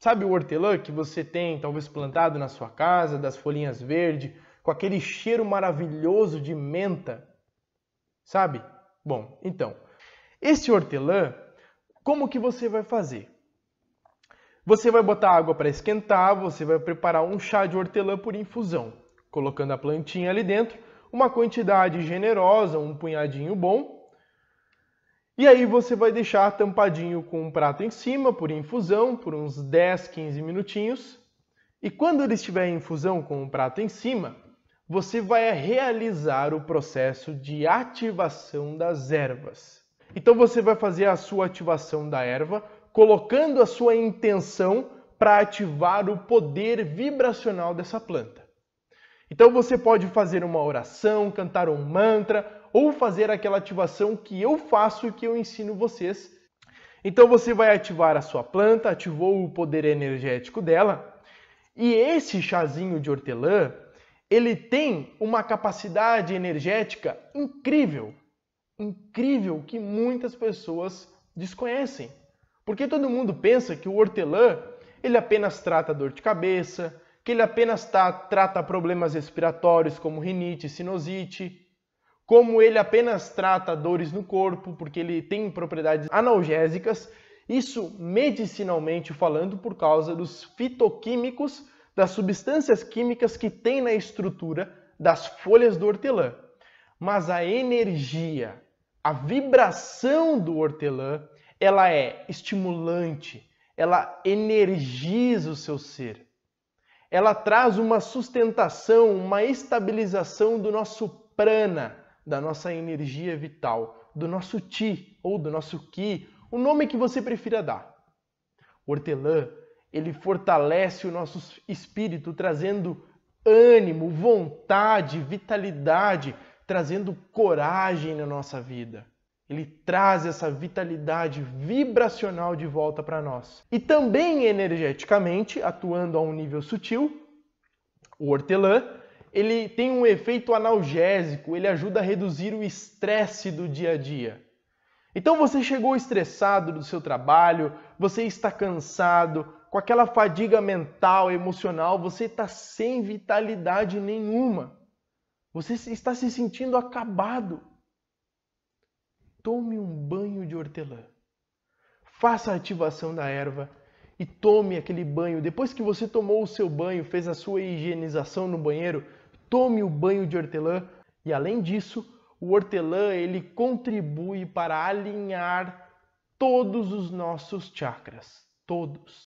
Sabe o hortelã que você tem talvez plantado na sua casa, das folhinhas verdes, com aquele cheiro maravilhoso de menta? Sabe? Bom, então, esse hortelã, como que você vai fazer? Você vai botar água para esquentar, você vai preparar um chá de hortelã por infusão, colocando a plantinha ali dentro, uma quantidade generosa, um punhadinho bom, e aí você vai deixar tampadinho com um prato em cima por infusão por uns 10, 15 minutinhos. E quando ele estiver em infusão com o um prato em cima, você vai realizar o processo de ativação das ervas. Então você vai fazer a sua ativação da erva, colocando a sua intenção para ativar o poder vibracional dessa planta. Então você pode fazer uma oração, cantar um mantra, ou fazer aquela ativação que eu faço e que eu ensino vocês. Então você vai ativar a sua planta, ativou o poder energético dela, e esse chazinho de hortelã, ele tem uma capacidade energética incrível, incrível que muitas pessoas desconhecem. Porque todo mundo pensa que o hortelã, ele apenas trata dor de cabeça, que ele apenas tá, trata problemas respiratórios como rinite, sinusite, como ele apenas trata dores no corpo, porque ele tem propriedades analgésicas, isso medicinalmente falando por causa dos fitoquímicos, das substâncias químicas que tem na estrutura das folhas do hortelã. Mas a energia, a vibração do hortelã, ela é estimulante, ela energiza o seu ser. Ela traz uma sustentação, uma estabilização do nosso prana, da nossa energia vital, do nosso ti ou do nosso ki, o nome que você prefira dar. O hortelã, ele fortalece o nosso espírito, trazendo ânimo, vontade, vitalidade, trazendo coragem na nossa vida. Ele traz essa vitalidade vibracional de volta para nós. E também energeticamente, atuando a um nível sutil, o hortelã ele tem um efeito analgésico, ele ajuda a reduzir o estresse do dia a dia. Então você chegou estressado do seu trabalho, você está cansado, com aquela fadiga mental, emocional, você está sem vitalidade nenhuma. Você está se sentindo acabado. Tome um banho de hortelã. Faça a ativação da erva e tome aquele banho. Depois que você tomou o seu banho, fez a sua higienização no banheiro, tome o banho de hortelã. E além disso, o hortelã ele contribui para alinhar todos os nossos chakras, todos.